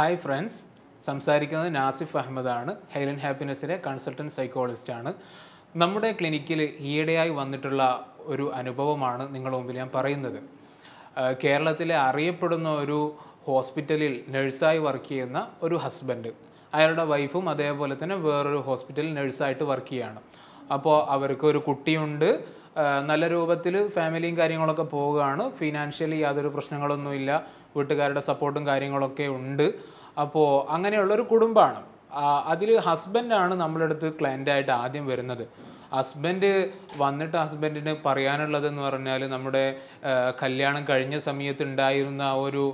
hi friends സംസാരിക്കുന്നത് നാസിഫ് അഹമ്മദാണ് health and ഹാപ്പിനെസ്സിലെ കൺസൾട്ടൻറ്റ് സൈക്കോളജിസ്റ്റാണ് നമ്മുടെ ക്ലിനിക്കിൽ ഈയിടെയായി വന്നിട്ടുള്ള ഒരു അനുഭവമാണ് നിങ്ങളുടെ മുമ്പിൽ ഞാൻ പറയുന്നത് കേരളത്തിലെ അറിയപ്പെടുന്ന ഒരു ഹോസ്പിറ്റലിൽ നഴ്സായി വർക്ക് ചെയ്യുന്ന ഒരു ഹസ്ബൻഡ് അയാളുടെ വൈഫും അതേപോലെ തന്നെ വേറൊരു ഹോസ്പിറ്റലിൽ നഴ്സായിട്ട് വർക്ക് ചെയ്യുകയാണ് അപ്പോൾ അവർക്ക് ഒരു കുട്ടിയുണ്ട് നല്ല രൂപത്തിൽ ഫാമിലിയും കാര്യങ്ങളൊക്കെ പോവുകയാണ് ഫിനാൻഷ്യലി യാതൊരു പ്രശ്നങ്ങളൊന്നുമില്ല വീട്ടുകാരുടെ സപ്പോർട്ടും കാര്യങ്ങളൊക്കെ ഉണ്ട് അപ്പോൾ അങ്ങനെയുള്ളൊരു കുടുംബമാണ് അതിൽ ഹസ്ബൻഡാണ് നമ്മളെടുത്ത് ക്ലയൻ്റായിട്ട് ആദ്യം വരുന്നത് ഹസ്ബൻഡ് വന്നിട്ട് ഹസ്ബൻഡിന് പറയാനുള്ളതെന്ന് പറഞ്ഞാൽ നമ്മുടെ കല്യാണം കഴിഞ്ഞ സമയത്ത് ഉണ്ടായിരുന്ന ആ ഒരു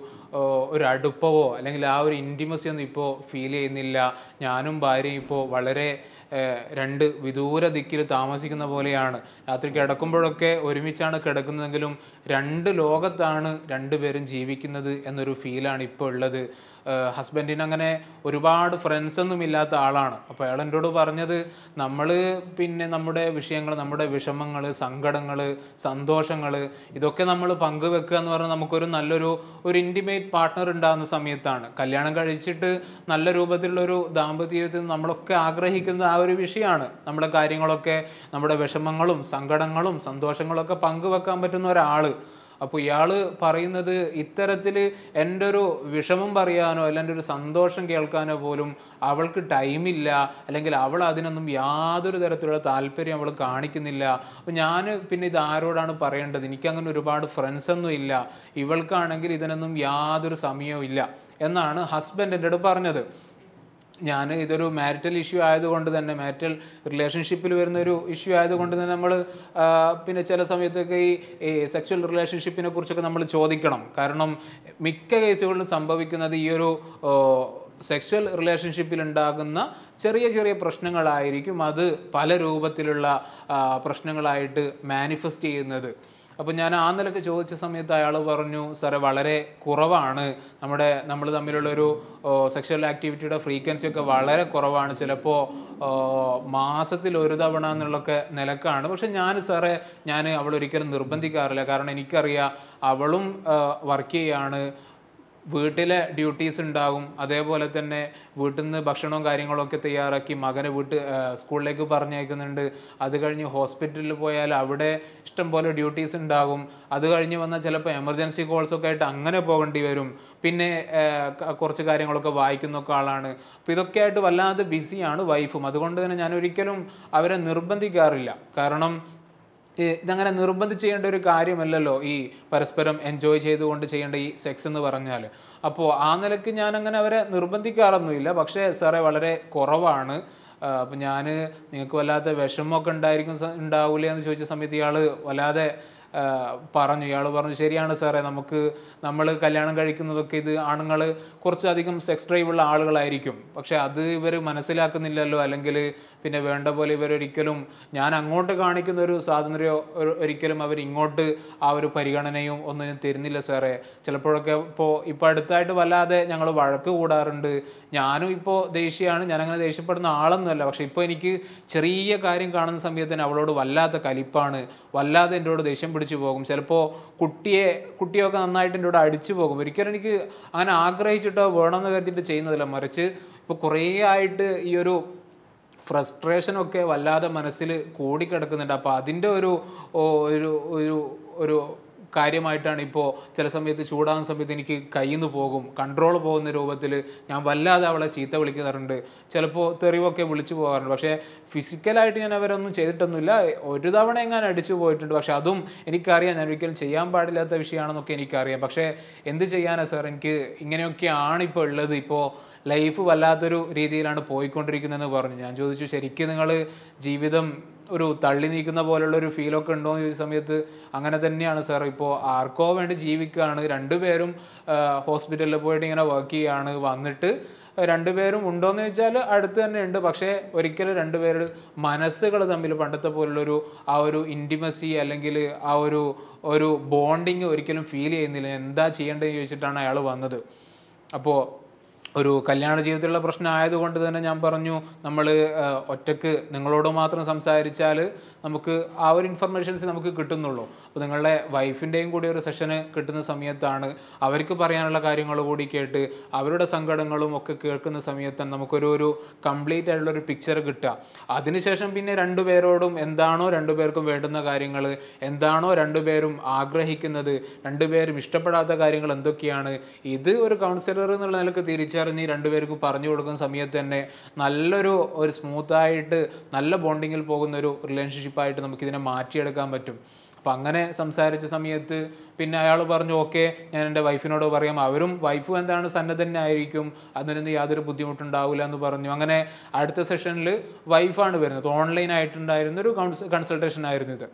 ഒരു അടുപ്പവോ അല്ലെങ്കിൽ ആ ഒരു ഇൻറ്റിമസി ഒന്നും ഇപ്പോൾ ഫീൽ ചെയ്യുന്നില്ല ഞാനും ഭാര്യയും ഇപ്പോൾ വളരെ രണ്ട് വിദൂര ദിക്കിൽ താമസിക്കുന്ന പോലെയാണ് രാത്രി കിടക്കുമ്പോഴൊക്കെ ഒരുമിച്ചാണ് കിടക്കുന്നതെങ്കിലും രണ്ട് ലോകത്താണ് രണ്ടുപേരും ജീവിക്കുന്നത് എന്നൊരു ഫീലാണ് ഇപ്പോൾ ഉള്ളത് ഹസ്ബൻഡിന് അങ്ങനെ ഒരുപാട് ഫ്രണ്ട്സ് ഒന്നും ഇല്ലാത്ത ആളാണ് അപ്പോൾ അയാൾ എന്നോട് പറഞ്ഞത് നമ്മൾ പിന്നെ നമ്മുടെ വിഷയങ്ങൾ നമ്മുടെ വിഷമങ്ങൾ സങ്കടങ്ങൾ സന്തോഷങ്ങൾ ഇതൊക്കെ നമ്മൾ പങ്കുവെക്കുക എന്ന് പറഞ്ഞാൽ നമുക്കൊരു നല്ലൊരു ഒരു ഇൻറ്റിമേറ്റ് പാർട്ട്ണർ ഉണ്ടാകുന്ന സമയത്താണ് കല്യാണം കഴിച്ചിട്ട് നല്ല രൂപത്തിലുള്ളൊരു ദാമ്പത്യ നമ്മളൊക്കെ ആഗ്രഹിക്കുന്ന ആ ഒരു വിഷയമാണ് നമ്മുടെ കാര്യങ്ങളൊക്കെ നമ്മുടെ വിഷമങ്ങളും സങ്കടങ്ങളും സന്തോഷങ്ങളൊക്കെ പങ്കുവെക്കാൻ പറ്റുന്ന ഒരാൾ അപ്പോൾ ഇയാൾ പറയുന്നത് ഇത്തരത്തിൽ എൻ്റെ ഒരു വിഷമം പറയാനോ അല്ല എൻ്റെ ഒരു സന്തോഷം കേൾക്കാനോ പോലും അവൾക്ക് ടൈമില്ല അല്ലെങ്കിൽ അവൾ അതിനൊന്നും യാതൊരു തരത്തിലുള്ള താല്പര്യം അവൾ കാണിക്കുന്നില്ല അപ്പോൾ ഞാൻ പിന്നെ ഇത് ആരോടാണ് പറയേണ്ടത് എനിക്കങ്ങനെ ഒരുപാട് ഫ്രണ്ട്സ് ഒന്നും ഇല്ല ഇവൾക്കാണെങ്കിൽ ഇതിനൊന്നും യാതൊരു സമയവും ഇല്ല എന്നാണ് ഹസ്ബൻഡ് എൻ്റെ അടുത്ത് പറഞ്ഞത് ഞാൻ ഇതൊരു മാരിറ്റൽ ഇഷ്യൂ ആയതുകൊണ്ട് തന്നെ മാരിറ്റൽ റിലേഷൻഷിപ്പിൽ വരുന്ന ഒരു ഇഷ്യൂ ആയതുകൊണ്ട് തന്നെ നമ്മൾ പിന്നെ ചില സമയത്തൊക്കെ ഈ സെക്ഷൽ റിലേഷൻഷിപ്പിനെ കുറിച്ചൊക്കെ നമ്മൾ ചോദിക്കണം കാരണം മിക്ക കേസുകളിലും സംഭവിക്കുന്നത് ഈ ഒരു സെക്ഷൽ റിലേഷൻഷിപ്പിൽ ഉണ്ടാകുന്ന ചെറിയ ചെറിയ പ്രശ്നങ്ങളായിരിക്കും അത് പല രൂപത്തിലുള്ള പ്രശ്നങ്ങളായിട്ട് മാനിഫെസ്റ്റ് ചെയ്യുന്നത് അപ്പോൾ ഞാൻ ആ നിലക്ക് ചോദിച്ച സമയത്ത് അയാൾ പറഞ്ഞു സാറേ വളരെ കുറവാണ് നമ്മുടെ നമ്മൾ തമ്മിലുള്ള ഒരു സെക്ഷൽ ആക്ടിവിറ്റിയുടെ ഫ്രീക്വൻസി ഒക്കെ വളരെ കുറവാണ് ചിലപ്പോൾ മാസത്തിൽ ഒരു തവണ എന്നുള്ളൊക്കെ നിലക്കാണ് പക്ഷെ ഞാൻ സാറേ ഞാൻ അവൾ ഒരിക്കലും നിർബന്ധിക്കാറില്ല കാരണം എനിക്കറിയാം അവളും വർക്ക് ചെയ്യാണ് വീട്ടിലെ ഡ്യൂട്ടീസ് ഉണ്ടാകും അതേപോലെ തന്നെ വീട്ടിൽ നിന്ന് ഭക്ഷണവും കാര്യങ്ങളൊക്കെ തയ്യാറാക്കി മകനെ വീട്ട് സ്കൂളിലേക്ക് പറഞ്ഞയക്കുന്നുണ്ട് അത് കഴിഞ്ഞ് ഹോസ്പിറ്റലിൽ പോയാൽ അവിടെ ഇഷ്ടംപോലെ ഡ്യൂട്ടീസ് ഉണ്ടാകും അത് കഴിഞ്ഞ് വന്നാൽ ചിലപ്പോൾ എമർജൻസി കോൾസൊക്കെ ആയിട്ട് അങ്ങനെ പോകേണ്ടി വരും പിന്നെ കുറച്ച് കാര്യങ്ങളൊക്കെ ഒക്കെ ആളാണ് അപ്പോൾ ഇതൊക്കെ ആയിട്ട് വല്ലാതെ ബിസിയാണ് വൈഫും അതുകൊണ്ട് തന്നെ ഞാൻ ഒരിക്കലും അവരെ നിർബന്ധിക്കാറില്ല കാരണം ഇതങ്ങനെ നിർബന്ധിച്ച് ചെയ്യേണ്ട ഒരു കാര്യമല്ലല്ലോ ഈ പരസ്പരം എൻജോയ് ചെയ്തുകൊണ്ട് ചെയ്യേണ്ട ഈ സെക്സ് എന്ന് പറഞ്ഞാൽ അപ്പോൾ ആ നിലക്ക് ഞാൻ അങ്ങനെ അവരെ നിർബന്ധിക്കാറൊന്നുമില്ല പക്ഷേ സാറേ വളരെ കുറവാണ് അപ്പം ഞാൻ നിങ്ങൾക്ക് വല്ലാത്ത വിഷമമൊക്കെ ഉണ്ടായിരിക്കും ഉണ്ടാവില്ലേ എന്ന് ചോദിച്ച സമയത്ത് ഇയാൾ വല്ലാതെ പറഞ്ഞു ഇയാൾ പറഞ്ഞു ശരിയാണ് സാറേ നമുക്ക് നമ്മൾ കല്യാണം കഴിക്കുന്നതൊക്കെ ഇത് ആണുങ്ങൾ കുറച്ചധികം സെക്സ് ഡ്രൈവ് ഉള്ള ആളുകളായിരിക്കും പക്ഷേ അത് ഇവർ മനസ്സിലാക്കുന്നില്ലല്ലോ അല്ലെങ്കിൽ പിന്നെ വേണ്ട പോലെ ഇവരൊരിക്കലും ഞാൻ അങ്ങോട്ട് കാണിക്കുന്ന ഒരു സ്വാതന്ത്ര്യം ഒരിക്കലും അവർ ഇങ്ങോട്ട് ആ ഒരു പരിഗണനയും ഒന്നും തരുന്നില്ല സാറേ ചിലപ്പോഴൊക്കെ ഇപ്പോൾ ഇപ്പോൾ അടുത്തായിട്ട് വല്ലാതെ ഞങ്ങൾ വഴക്ക് കൂടാറുണ്ട് ഞാനും ഇപ്പോൾ ദേഷ്യമാണ് ഞാനങ്ങനെ ദേഷ്യപ്പെടുന്ന ആളൊന്നുമല്ല പക്ഷേ ഇപ്പോൾ എനിക്ക് ചെറിയ കാര്യം കാണുന്ന സമയത്ത് തന്നെ അവളോട് വല്ലാത്ത കലിപ്പാണ് വല്ലാതെ എൻ്റെ ദേഷ്യം പിടിച്ചു പിടിച്ചു പോകും ചിലപ്പോൾ കുട്ടിയെ കുട്ടിയൊക്കെ നന്നായിട്ട് എൻ്റെ കൂടെ അടിച്ചു പോകും ഒരിക്കലും എനിക്ക് അങ്ങനെ ആഗ്രഹിച്ചിട്ടോ വേണമെന്ന് കരുതിയിട്ട് ചെയ്യുന്നതല്ല മറിച്ച് ഇപ്പോൾ കുറേ ആയിട്ട് ഈ ഒരു ഫ്രസ്ട്രേഷനൊക്കെ വല്ലാതെ മനസ്സിൽ കൂടിക്കിടക്കുന്നുണ്ട് അപ്പോൾ അതിൻ്റെ ഒരു ഒരു ഒരു ഒരു കാര്യമായിട്ടാണ് ഇപ്പോൾ ചില സമയത്ത് ചൂടാകുന്ന സമയത്ത് എനിക്ക് കയ്യിൽ നിന്ന് പോകും കൺട്രോൾ പോകുന്ന രൂപത്തിൽ ഞാൻ വല്ലാതെ അവളെ ചീത്ത വിളിക്കാറുണ്ട് ചിലപ്പോൾ തെറിവൊക്കെ വിളിച്ചു പോകാറുണ്ട് പക്ഷേ ഫിസിക്കലായിട്ട് ഞാൻ അവരൊന്നും ചെയ്തിട്ടൊന്നുമില്ല ഒരു തവണ എങ്ങാൻ അടിച്ചു പോയിട്ടുണ്ട് പക്ഷേ അതും എനിക്കറിയാം ഞാൻ ഒരിക്കലും ചെയ്യാൻ പാടില്ലാത്ത വിഷയമാണെന്നൊക്കെ എനിക്കറിയാം പക്ഷേ എന്ത് ചെയ്യാനാണ് സാർ എനിക്ക് ഇങ്ങനെയൊക്കെയാണ് ഇപ്പോൾ ഉള്ളത് ഇപ്പോൾ ലൈഫ് വല്ലാത്തൊരു രീതിയിലാണ് പോയിക്കൊണ്ടിരിക്കുന്നതെന്ന് പറഞ്ഞു ഞാൻ ചോദിച്ചു ശരിക്കും നിങ്ങൾ ജീവിതം ഒരു തള്ളി നീക്കുന്ന പോലുള്ള ഒരു ഫീലൊക്കെ ഉണ്ടോ എന്ന് ചോദിച്ച സമയത്ത് അങ്ങനെ തന്നെയാണ് സാർ ഇപ്പോൾ ആർക്കോ വേണ്ടി ജീവിക്കുകയാണ് രണ്ടുപേരും ഹോസ്പിറ്റലിൽ പോയിട്ട് ഇങ്ങനെ വർക്ക് ചെയ്യുകയാണ് വന്നിട്ട് രണ്ടുപേരും ഉണ്ടോയെന്ന് ചോദിച്ചാൽ അടുത്ത് തന്നെ ഉണ്ട് പക്ഷേ ഒരിക്കലും രണ്ടുപേരുടെ മനസ്സുകൾ തമ്മിൽ പണ്ടത്തെ പോലുള്ളൊരു ആ ഒരു ഇൻറ്റിമസി അല്ലെങ്കിൽ ആ ഒരു ഒരു ബോണ്ടിങ് ഒരിക്കലും ഫീൽ ചെയ്യുന്നില്ല എന്താ ചെയ്യേണ്ടതെന്ന് ചോദിച്ചിട്ടാണ് അയാൾ വന്നത് അപ്പോൾ ഒരു കല്യാണ ജീവിതത്തിലുള്ള പ്രശ്നം ആയതുകൊണ്ട് തന്നെ ഞാൻ പറഞ്ഞു നമ്മൾ ഒറ്റക്ക് നിങ്ങളോട് മാത്രം സംസാരിച്ചാൽ നമുക്ക് ആ ഒരു ഇൻഫർമേഷൻസ് നമുക്ക് കിട്ടുന്നുള്ളൂ അപ്പോൾ നിങ്ങളുടെ വൈഫിൻ്റെയും കൂടി ഒരു സെഷന് കിട്ടുന്ന സമയത്താണ് അവർക്ക് പറയാനുള്ള കാര്യങ്ങൾ കൂടി കേട്ട് അവരുടെ സങ്കടങ്ങളും ഒക്കെ കേൾക്കുന്ന സമയത്ത് നമുക്കൊരു ഒരു കംപ്ലീറ്റ് ആയിട്ടുള്ള ഒരു പിക്ചർ കിട്ടുക അതിനുശേഷം പിന്നെ രണ്ടുപേരോടും എന്താണോ രണ്ടുപേർക്കും വേണ്ടുന്ന കാര്യങ്ങൾ എന്താണോ രണ്ടുപേരും ആഗ്രഹിക്കുന്നത് രണ്ടുപേരും ഇഷ്ടപ്പെടാത്ത കാര്യങ്ങൾ എന്തൊക്കെയാണ് ഇത് ഒരു കൗൺസിലർ എന്നുള്ള നിലക്ക് തിരിച്ചറിയാൻ തിരിച്ചറിഞ്ഞ് രണ്ടുപേർക്കും പറഞ്ഞു കൊടുക്കുന്ന സമയത്ത് തന്നെ നല്ലൊരു ഒരു സ്മൂത്തായിട്ട് നല്ല ബോണ്ടിങ്ങിൽ പോകുന്ന ഒരു റിലേഷൻഷിപ്പായിട്ട് നമുക്കിതിനെ മാറ്റിയെടുക്കാൻ പറ്റും അപ്പം അങ്ങനെ സംസാരിച്ച സമയത്ത് പിന്നെ അയാൾ പറഞ്ഞു ഓക്കെ ഞാൻ എൻ്റെ വൈഫിനോട് പറയാം അവരും വൈഫ് എന്താണ് സന്നദ്ധനായിരിക്കും അതിനൊന്നും യാതൊരു ബുദ്ധിമുട്ടുണ്ടാവില്ല എന്ന് പറഞ്ഞു അങ്ങനെ അടുത്ത സെഷനിൽ വൈഫാണ് വരുന്നത് ഓൺലൈനായിട്ടുണ്ടായിരുന്ന ഒരു കൺസൾട്ടേഷൻ ആയിരുന്നു ഇത്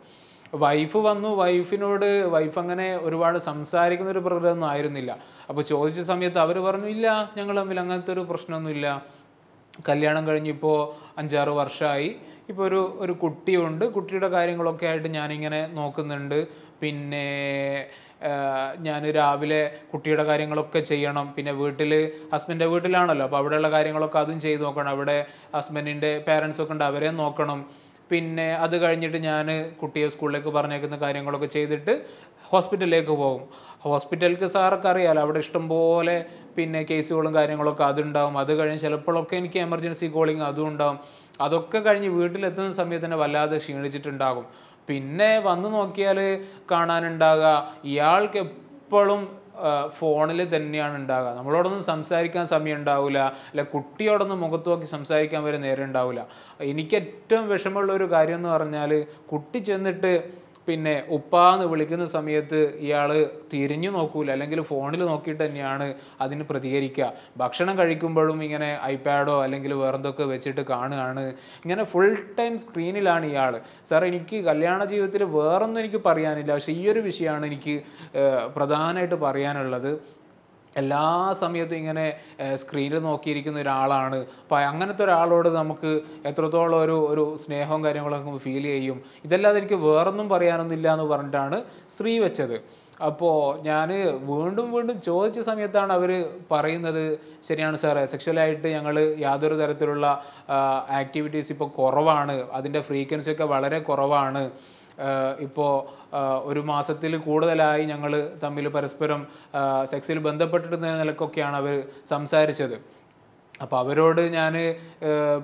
വൈഫ് വന്നു വൈഫിനോട് വൈഫ് അങ്ങനെ ഒരുപാട് സംസാരിക്കുന്ന ഒരു പ്രകൃതമൊന്നും ആയിരുന്നില്ല അപ്പോൾ ചോദിച്ച സമയത്ത് അവർ പറഞ്ഞു ഇല്ല ഞങ്ങൾ തമ്മിൽ അങ്ങനത്തെ ഒരു പ്രശ്നമൊന്നുമില്ല കല്യാണം കഴിഞ്ഞിപ്പോൾ അഞ്ചാറ് വർഷമായി ഇപ്പോൾ ഒരു ഒരു കുട്ടിയുണ്ട് കുട്ടിയുടെ കാര്യങ്ങളൊക്കെ ആയിട്ട് ഞാനിങ്ങനെ നോക്കുന്നുണ്ട് പിന്നെ ഞാൻ രാവിലെ കുട്ടിയുടെ കാര്യങ്ങളൊക്കെ ചെയ്യണം പിന്നെ വീട്ടിൽ ഹസ്ബൻഡിൻ്റെ വീട്ടിലാണല്ലോ അപ്പോൾ അവിടെയുള്ള കാര്യങ്ങളൊക്കെ അതും ചെയ്ത് നോക്കണം അവിടെ ഹസ്ബൻഡിൻ്റെ പേരൻസൊക്കെ ഉണ്ട് അവരെ നോക്കണം പിന്നെ അത് കഴിഞ്ഞിട്ട് ഞാൻ കുട്ടിയെ സ്കൂളിലേക്ക് പറഞ്ഞേക്കുന്ന കാര്യങ്ങളൊക്കെ ചെയ്തിട്ട് ഹോസ്പിറ്റലിലേക്ക് പോകും ഹോസ്പിറ്റലിലേക്ക് സാർക്ക് അറിയാലോ അവിടെ ഇഷ്ടംപോലെ പിന്നെ കേസുകളും കാര്യങ്ങളൊക്കെ അതുണ്ടാവും അത് കഴിഞ്ഞ് ചിലപ്പോഴൊക്കെ എനിക്ക് എമർജൻസി കോളിങ് അതും ഉണ്ടാവും അതൊക്കെ കഴിഞ്ഞ് വീട്ടിലെത്തുന്ന സമയത്ത് തന്നെ വല്ലാതെ ക്ഷീണിച്ചിട്ടുണ്ടാകും പിന്നെ വന്നു നോക്കിയാൽ കാണാനുണ്ടാകുക ഇയാൾക്ക് എപ്പോഴും ഫോണിൽ തന്നെയാണ് ഉണ്ടാകുക നമ്മളോടൊന്നും സംസാരിക്കാൻ സമയം ഉണ്ടാവില്ല അല്ല കുട്ടിയോടൊന്നും മുഖത്ത് നോക്കി സംസാരിക്കാൻ വരെ നേരം ഉണ്ടാവില്ല എനിക്ക് ഏറ്റവും വിഷമമുള്ള ഒരു കാര്യം എന്ന് പറഞ്ഞാൽ കുട്ടി ചെന്നിട്ട് പിന്നെ ഉപ്പാന്ന് വിളിക്കുന്ന സമയത്ത് ഇയാൾ തിരിഞ്ഞു നോക്കൂല അല്ലെങ്കിൽ ഫോണിൽ നോക്കിയിട്ട് തന്നെയാണ് അതിന് പ്രതികരിക്കുക ഭക്ഷണം കഴിക്കുമ്പോഴും ഇങ്ങനെ ഐപാഡോ അല്ലെങ്കിൽ വേറെന്തൊക്കെ വെച്ചിട്ട് കാണുകയാണ് ഇങ്ങനെ ഫുൾ ടൈം സ്ക്രീനിലാണ് ഇയാൾ സാർ എനിക്ക് കല്യാണ ജീവിതത്തിൽ വേറൊന്നും എനിക്ക് പറയാനില്ല പക്ഷേ ഈ ഒരു വിഷയമാണ് എനിക്ക് പ്രധാനമായിട്ട് പറയാനുള്ളത് എല്ലാ സമയത്തും ഇങ്ങനെ സ്ക്രീനിൽ നോക്കിയിരിക്കുന്ന ഒരാളാണ് അപ്പോൾ അങ്ങനത്തെ ഒരാളോട് നമുക്ക് എത്രത്തോളം ഒരു ഒരു സ്നേഹവും കാര്യങ്ങളൊക്കെ ഫീൽ ചെയ്യും ഇതല്ലാതെ എനിക്ക് വേറൊന്നും പറയാനൊന്നുമില്ല എന്ന് പറഞ്ഞിട്ടാണ് സ്ത്രീ വെച്ചത് അപ്പോൾ ഞാൻ വീണ്ടും വീണ്ടും ചോദിച്ച സമയത്താണ് അവർ പറയുന്നത് ശരിയാണ് സാറേ സെക്ഷലായിട്ട് ഞങ്ങൾ യാതൊരു തരത്തിലുള്ള ആക്ടിവിറ്റീസ് ഇപ്പോൾ കുറവാണ് അതിൻ്റെ ഫ്രീക്വൻസി ഒക്കെ വളരെ കുറവാണ് ഇപ്പോൾ ഒരു മാസത്തിൽ കൂടുതലായി ഞങ്ങൾ തമ്മിൽ പരസ്പരം സെക്സിൽ ബന്ധപ്പെട്ടിരുന്ന നിലക്കൊക്കെയാണ് അവർ സംസാരിച്ചത് അപ്പോൾ അവരോട് ഞാൻ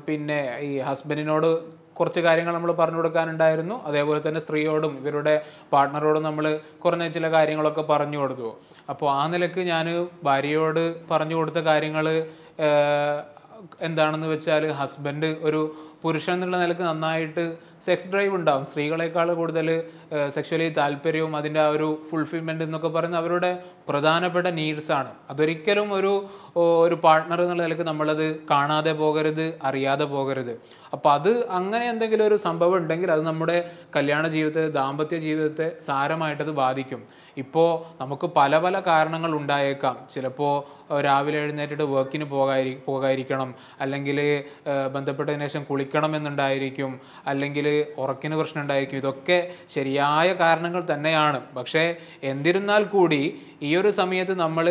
പിന്നെ ഈ ഹസ്ബൻഡിനോട് കുറച്ച് കാര്യങ്ങൾ നമ്മൾ പറഞ്ഞു കൊടുക്കാനുണ്ടായിരുന്നു അതേപോലെ തന്നെ സ്ത്രീയോടും ഇവരുടെ പാർട്ട്ണറോടും നമ്മൾ കുറഞ്ഞ ചില കാര്യങ്ങളൊക്കെ പറഞ്ഞു കൊടുത്തു അപ്പോൾ ആ നിലക്ക് ഞാൻ ഭാര്യയോട് പറഞ്ഞു കൊടുത്ത കാര്യങ്ങൾ എന്താണെന്ന് വെച്ചാൽ ഹസ്ബൻഡ് ഒരു പുരുഷൻ എന്നുള്ള നിലക്ക് നന്നായിട്ട് സെക്സ് ഡ്രൈവ് ഉണ്ടാവും സ്ത്രീകളെക്കാൾ കൂടുതൽ സെക്ഷലി താല്പര്യവും അതിൻ്റെ ആ ഒരു ഫുൾഫിൽമെൻ്റ് എന്നൊക്കെ പറയുന്ന അവരുടെ പ്രധാനപ്പെട്ട നീഡ്സാണ് അതൊരിക്കലും ഒരു ഒരു പാർട്ട്ണർ എന്നുള്ള നിലക്ക് നമ്മളത് കാണാതെ പോകരുത് അറിയാതെ പോകരുത് അപ്പോൾ അത് അങ്ങനെ എന്തെങ്കിലും ഒരു സംഭവം ഉണ്ടെങ്കിൽ അത് നമ്മുടെ കല്യാണ ജീവിതത്തെ ദാമ്പത്യ ജീവിതത്തെ സാരമായിട്ടത് ബാധിക്കും ഇപ്പോൾ നമുക്ക് പല പല കാരണങ്ങൾ ഉണ്ടായേക്കാം ചിലപ്പോൾ രാവിലെ എഴുന്നേറ്റിട്ട് വർക്കിന് പോകാതി പോകാതിരിക്കണം അല്ലെങ്കിൽ ബന്ധപ്പെട്ടതിന് ശേഷം കുളി കുളിക്കണമെന്നുണ്ടായിരിക്കും അല്ലെങ്കിൽ ഉറക്കിന് പ്രശ്നം ഉണ്ടായിരിക്കും ഇതൊക്കെ ശരിയായ കാരണങ്ങൾ തന്നെയാണ് പക്ഷേ എന്നിരുന്നാൽ കൂടി ഈ ഒരു സമയത്ത് നമ്മൾ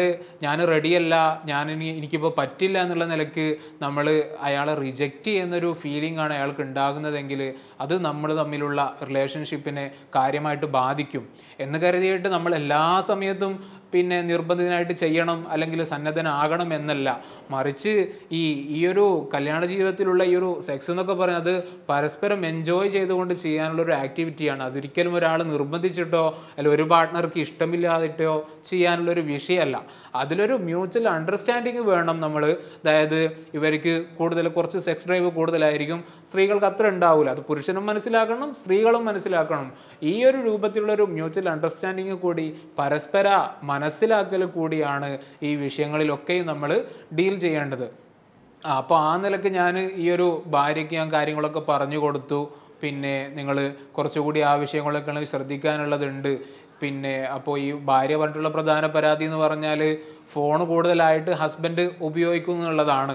ഞാൻ റെഡിയല്ല ഞാൻ എനിക്കിപ്പോൾ പറ്റില്ല എന്നുള്ള നിലയ്ക്ക് നമ്മൾ അയാളെ റിജക്റ്റ് ചെയ്യുന്നൊരു ഫീലിംഗ് ആണ് അയാൾക്ക് ഉണ്ടാകുന്നതെങ്കിൽ അത് നമ്മൾ തമ്മിലുള്ള റിലേഷൻഷിപ്പിനെ കാര്യമായിട്ട് ബാധിക്കും എന്ന് കരുതിയിട്ട് നമ്മൾ എല്ലാ സമയത്തും പിന്നെ നിർബന്ധിതനായിട്ട് ചെയ്യണം അല്ലെങ്കിൽ സന്നദ്ധനാകണം എന്നല്ല മറിച്ച് ഈ ഈ ഒരു കല്യാണ ജീവിതത്തിലുള്ള ഈ ഒരു സെക്സ് എന്നൊക്കെ പറയുന്നത് പരസ്പരം എൻജോയ് ചെയ്തുകൊണ്ട് ചെയ്യാനുള്ള ഒരു ആക്ടിവിറ്റിയാണ് അതൊരിക്കലും ഒരാൾ നിർബന്ധിച്ചിട്ടോ അല്ല ഒരു പാർട്ട്ണർക്ക് ഇഷ്ടമില്ലാതിട്ടോ ചെയ്യാനുള്ള ഒരു വിഷയമല്ല അതിലൊരു മ്യൂച്വൽ അണ്ടർസ്റ്റാൻഡിങ് വേണം നമ്മൾ അതായത് ഇവർക്ക് കൂടുതൽ കുറച്ച് സെക്സ് ഡ്രൈവ് കൂടുതലായിരിക്കും സ്ത്രീകൾക്ക് അത്ര ഉണ്ടാവില്ല അത് പുരുഷനും മനസ്സിലാക്കണം സ്ത്രീകളും മനസ്സിലാക്കണം ഈ ഒരു രൂപത്തിലുള്ള ഒരു മ്യൂച്വൽ അണ്ടർസ്റ്റാൻഡിങ് കൂടി പരസ്പര മനസ്സിലാക്കൽ കൂടിയാണ് ഈ വിഷയങ്ങളിലൊക്കെയും നമ്മൾ ഡീൽ ചെയ്യേണ്ടത് അപ്പോൾ ആ നിലക്ക് ഞാൻ ഈ ഒരു ഭാര്യയ്ക്ക് ഞാൻ കാര്യങ്ങളൊക്കെ പറഞ്ഞു കൊടുത്തു പിന്നെ നിങ്ങൾ കുറച്ചുകൂടി ആ വിഷയങ്ങളൊക്കെ ശ്രദ്ധിക്കാനുള്ളതുണ്ട് പിന്നെ അപ്പോൾ ഈ ഭാര്യ പറഞ്ഞിട്ടുള്ള പ്രധാന പരാതി എന്ന് പറഞ്ഞാൽ ഫോൺ കൂടുതലായിട്ട് ഹസ്ബൻഡ് ഉപയോഗിക്കും എന്നുള്ളതാണ്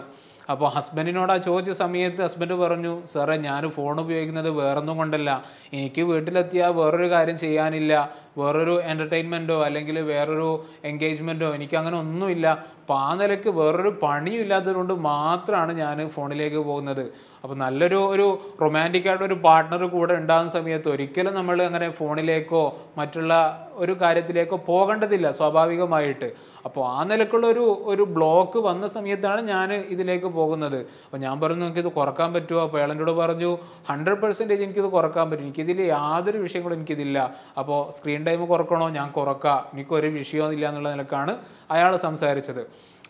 അപ്പോൾ ഹസ്ബൻഡിനോട് ആ ചോദിച്ച സമയത്ത് ഹസ്ബൻഡ് പറഞ്ഞു സാറേ ഞാൻ ഫോൺ ഉപയോഗിക്കുന്നത് വേറൊന്നും കൊണ്ടല്ല എനിക്ക് വീട്ടിലെത്തിയാൽ വേറൊരു കാര്യം ചെയ്യാനില്ല വേറൊരു എൻ്റർടൈൻമെൻറ്റോ അല്ലെങ്കിൽ വേറൊരു എൻഗേജ്മെൻറ്റോ എനിക്ക് അങ്ങനെ ഒന്നുമില്ല അപ്പോൾ ആ നിലയ്ക്ക് വേറൊരു പണിയും ഇല്ലാത്തതുകൊണ്ട് മാത്രമാണ് ഞാൻ ഫോണിലേക്ക് പോകുന്നത് അപ്പോൾ നല്ലൊരു ഒരു റൊമാൻറ്റിക് ആയിട്ട് ഒരു പാർട്ട്ണർ കൂടെ ഉണ്ടാകുന്ന സമയത്ത് ഒരിക്കലും നമ്മൾ അങ്ങനെ ഫോണിലേക്കോ മറ്റുള്ള ഒരു കാര്യത്തിലേക്കോ പോകേണ്ടതില്ല സ്വാഭാവികമായിട്ട് അപ്പോൾ ആ നിലക്കുള്ള ഒരു ഒരു ബ്ലോക്ക് വന്ന സമയത്താണ് ഞാൻ ഇതിലേക്ക് പോകുന്നത് അപ്പോൾ ഞാൻ പറഞ്ഞു ഇത് കുറക്കാൻ പറ്റുമോ അപ്പോൾ ഏളനോട് പറഞ്ഞു ഹൺഡ്രഡ് പെർസെൻറ്റേജ് എനിക്കിത് കുറക്കാൻ പറ്റും എനിക്കിതിൽ യാതൊരു വിഷയങ്ങളും എനിക്കിതില്ല അപ്പോൾ സ്ക്രീൻ ടൈം കുറക്കണോ ഞാൻ കുറക്കാം എനിക്കൊരു വിഷയവും ഇല്ല എന്നുള്ള നിലക്കാണ് അയാൾ സംസാരിച്ചത്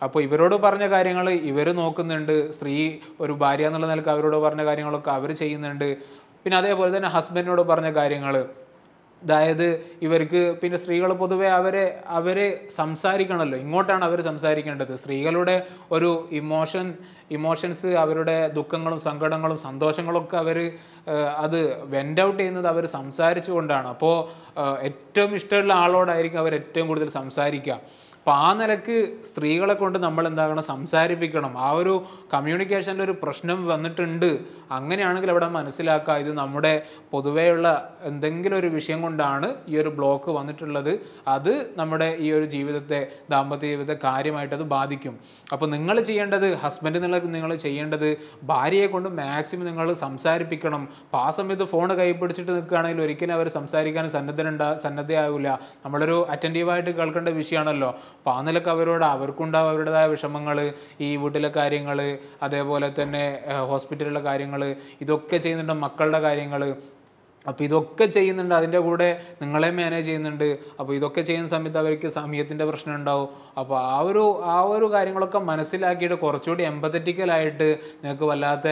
അപ്പോൾ ഇവരോട് പറഞ്ഞ കാര്യങ്ങൾ ഇവർ നോക്കുന്നുണ്ട് സ്ത്രീ ഒരു ഭാര്യ എന്നുള്ള നിലക്ക് അവരോട് പറഞ്ഞ കാര്യങ്ങളൊക്കെ അവർ ചെയ്യുന്നുണ്ട് പിന്നെ അതേപോലെ തന്നെ ഹസ്ബൻഡിനോട് പറഞ്ഞ കാര്യങ്ങൾ അതായത് ഇവർക്ക് പിന്നെ സ്ത്രീകൾ പൊതുവെ അവരെ അവരെ സംസാരിക്കണമല്ലോ ഇങ്ങോട്ടാണ് അവർ സംസാരിക്കേണ്ടത് സ്ത്രീകളുടെ ഒരു ഇമോഷൻ ഇമോഷൻസ് അവരുടെ ദുഃഖങ്ങളും സങ്കടങ്ങളും സന്തോഷങ്ങളൊക്കെ അവർ അത് വെൻ്റ് ഔട്ട് ചെയ്യുന്നത് അവർ സംസാരിച്ചുകൊണ്ടാണ് അപ്പോൾ ഏറ്റവും ഇഷ്ടമുള്ള ആളോടായിരിക്കും അവർ ഏറ്റവും കൂടുതൽ സംസാരിക്കുക അപ്പം ആ നിലക്ക് സ്ത്രീകളെ കൊണ്ട് നമ്മൾ എന്താകണം സംസാരിപ്പിക്കണം ആ ഒരു കമ്മ്യൂണിക്കേഷനിലെ ഒരു പ്രശ്നം വന്നിട്ടുണ്ട് അങ്ങനെയാണെങ്കിൽ അവിടെ മനസ്സിലാക്കുക ഇത് നമ്മുടെ പൊതുവെയുള്ള എന്തെങ്കിലും ഒരു വിഷയം കൊണ്ടാണ് ഈ ഒരു ബ്ലോക്ക് വന്നിട്ടുള്ളത് അത് നമ്മുടെ ഈ ഒരു ജീവിതത്തെ ദാമ്പത്യ ജീവിതത്തെ കാര്യമായിട്ട് അത് ബാധിക്കും അപ്പോൾ നിങ്ങൾ ചെയ്യേണ്ടത് ഹസ്ബൻഡ് എന്നുള്ള നിങ്ങൾ ചെയ്യേണ്ടത് ഭാര്യയെ കൊണ്ട് മാക്സിമം നിങ്ങൾ സംസാരിപ്പിക്കണം പാസം ആ സമയത്ത് ഫോൺ കൈപിടിച്ചിട്ട് നിൽക്കുകയാണെങ്കിൽ ഒരിക്കലും അവർ സംസാരിക്കാൻ സന്നദ്ധനുണ്ടാ സന്നദ്ധയാവില്ല നമ്മളൊരു അറ്റൻറ്റീവായിട്ട് കേൾക്കേണ്ട വിഷയമാണല്ലോ അപ്പോൾ ആ നിലക്ക് അവരോട് അവർക്കുണ്ടാവും അവരുടേതായ വിഷമങ്ങൾ ഈ വീട്ടിലെ കാര്യങ്ങൾ അതേപോലെ തന്നെ ഹോസ്പിറ്റലിലെ കാര്യങ്ങൾ ഇതൊക്കെ ചെയ്യുന്നുണ്ട് മക്കളുടെ കാര്യങ്ങൾ അപ്പോൾ ഇതൊക്കെ ചെയ്യുന്നുണ്ട് അതിൻ്റെ കൂടെ നിങ്ങളെ മാനേജ് ചെയ്യുന്നുണ്ട് അപ്പോൾ ഇതൊക്കെ ചെയ്യുന്ന സമയത്ത് അവർക്ക് സമയത്തിൻ്റെ പ്രശ്നം ഉണ്ടാവും അപ്പോൾ ആ ഒരു ആ ഒരു കാര്യങ്ങളൊക്കെ മനസ്സിലാക്കിയിട്ട് കുറച്ചുകൂടി എമ്പത്തറ്റിക്കലായിട്ട് നിങ്ങൾക്ക് വല്ലാത്ത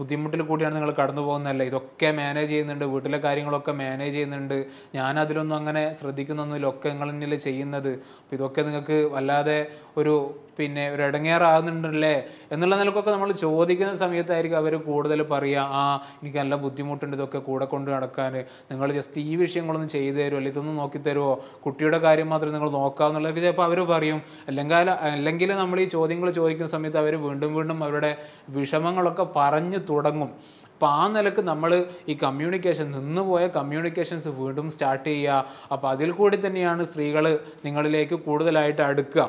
ബുദ്ധിമുട്ടിൽ കൂടിയാണ് നിങ്ങൾ കടന്നു പോകുന്നതല്ല ഇതൊക്കെ മാനേജ് ചെയ്യുന്നുണ്ട് വീട്ടിലെ കാര്യങ്ങളൊക്കെ മാനേജ് ചെയ്യുന്നുണ്ട് ഞാൻ അതിലൊന്നും അങ്ങനെ ശ്രദ്ധിക്കുന്നൊന്നുമില്ല ഒക്കെ നിങ്ങൾ എന്നിൽ ചെയ്യുന്നത് അപ്പോൾ ഇതൊക്കെ നിങ്ങൾക്ക് വല്ലാതെ ഒരു പിന്നെ ഒരു ഇടങ്ങേറാകുന്നുണ്ടല്ലേ എന്നുള്ള നിലക്കൊക്കെ നമ്മൾ ചോദിക്കുന്ന സമയത്തായിരിക്കും അവർ കൂടുതൽ പറയുക ആ എനിക്ക് നല്ല ബുദ്ധിമുട്ടുണ്ട് ഇതൊക്കെ കൂടെ കൊണ്ട് നടക്കും നടക്കാൻ നിങ്ങൾ ജസ്റ്റ് ഈ വിഷയങ്ങളൊന്നും ചെയ്തു തരുമോ അല്ലെങ്കിൽ ഇതൊന്നും നോക്കി തരുമോ കുട്ടിയുടെ കാര്യം മാത്രം നിങ്ങൾ നോക്കാമെന്നുള്ളതൊക്കെ ചിലപ്പോൾ അവർ പറയും അല്ലെങ്കിൽ അല്ലെങ്കിൽ നമ്മൾ ഈ ചോദ്യങ്ങൾ ചോദിക്കുന്ന സമയത്ത് അവർ വീണ്ടും വീണ്ടും അവരുടെ വിഷമങ്ങളൊക്കെ പറഞ്ഞു തുടങ്ങും അപ്പോൾ ആ നിലക്ക് നമ്മൾ ഈ കമ്മ്യൂണിക്കേഷൻ നിന്നുപോയ കമ്മ്യൂണിക്കേഷൻസ് വീണ്ടും സ്റ്റാർട്ട് ചെയ്യുക അപ്പോൾ അതിൽ കൂടി തന്നെയാണ് സ്ത്രീകൾ നിങ്ങളിലേക്ക് കൂടുതലായിട്ട് അടുക്കുക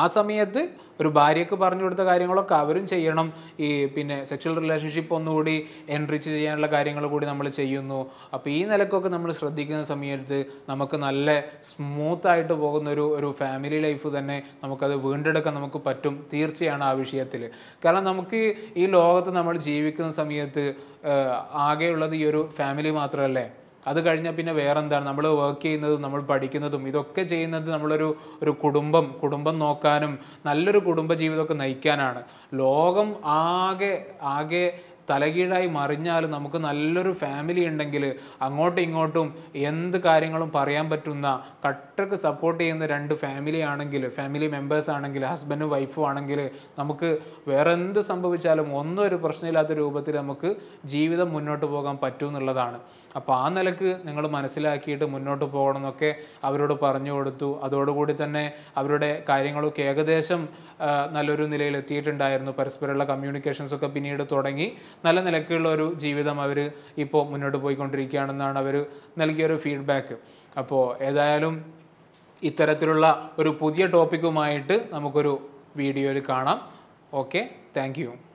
ആ സമയത്ത് ഒരു ഭാര്യയ്ക്ക് പറഞ്ഞു കൊടുത്ത കാര്യങ്ങളൊക്കെ അവരും ചെയ്യണം ഈ പിന്നെ സെക്ഷൽ റിലേഷൻഷിപ്പ് ഒന്നുകൂടി എൻറിച്ച് ചെയ്യാനുള്ള കാര്യങ്ങൾ കൂടി നമ്മൾ ചെയ്യുന്നു അപ്പോൾ ഈ നിലക്കൊക്കെ നമ്മൾ ശ്രദ്ധിക്കുന്ന സമയത്ത് നമുക്ക് നല്ല സ്മൂത്തായിട്ട് പോകുന്ന ഒരു ഒരു ഫാമിലി ലൈഫ് തന്നെ നമുക്കത് വീണ്ടെടുക്കാൻ നമുക്ക് പറ്റും തീർച്ചയാണ് ആ വിഷയത്തിൽ കാരണം നമുക്ക് ഈ ലോകത്ത് നമ്മൾ ജീവിക്കുന്ന സമയത്ത് ആകെയുള്ളത് ഈ ഒരു ഫാമിലി മാത്രമല്ലേ അത് കഴിഞ്ഞാൽ പിന്നെ വേറെ എന്താണ് നമ്മൾ വർക്ക് ചെയ്യുന്നതും നമ്മൾ പഠിക്കുന്നതും ഇതൊക്കെ ചെയ്യുന്നത് നമ്മളൊരു ഒരു കുടുംബം കുടുംബം നോക്കാനും നല്ലൊരു കുടുംബ ജീവിതമൊക്കെ നയിക്കാനാണ് ലോകം ആകെ ആകെ തലകീഴായി മറിഞ്ഞാൽ നമുക്ക് നല്ലൊരു ഫാമിലി ഉണ്ടെങ്കിൽ അങ്ങോട്ടും ഇങ്ങോട്ടും എന്ത് കാര്യങ്ങളും പറയാൻ പറ്റുന്ന കട്ടക്ക് സപ്പോർട്ട് ചെയ്യുന്ന രണ്ട് ഫാമിലി ആണെങ്കിൽ ഫാമിലി മെമ്പേഴ്സ് ആണെങ്കിൽ ഹസ്ബൻഡും വൈഫും ആണെങ്കിൽ നമുക്ക് വേറെ എന്ത് സംഭവിച്ചാലും ഒന്നും ഒരു പ്രശ്നമില്ലാത്ത രൂപത്തിൽ നമുക്ക് ജീവിതം മുന്നോട്ട് പോകാൻ പറ്റും എന്നുള്ളതാണ് അപ്പോൾ ആ നിലക്ക് നിങ്ങൾ മനസ്സിലാക്കിയിട്ട് മുന്നോട്ട് പോകണം എന്നൊക്കെ അവരോട് പറഞ്ഞു കൊടുത്തു അതോടുകൂടി തന്നെ അവരുടെ കാര്യങ്ങളൊക്കെ ഏകദേശം നല്ലൊരു നിലയിൽ എത്തിയിട്ടുണ്ടായിരുന്നു പരസ്പരമുള്ള കമ്മ്യൂണിക്കേഷൻസ് ഒക്കെ പിന്നീട് തുടങ്ങി നല്ല നിലക്കുള്ള ഒരു ജീവിതം അവർ ഇപ്പോൾ മുന്നോട്ട് പോയിക്കൊണ്ടിരിക്കുകയാണെന്നാണ് അവർ നൽകിയൊരു ഫീഡ്ബാക്ക് അപ്പോൾ ഏതായാലും ഇത്തരത്തിലുള്ള ഒരു പുതിയ ടോപ്പിക്കുമായിട്ട് നമുക്കൊരു വീഡിയോയിൽ കാണാം ഓക്കെ താങ്ക്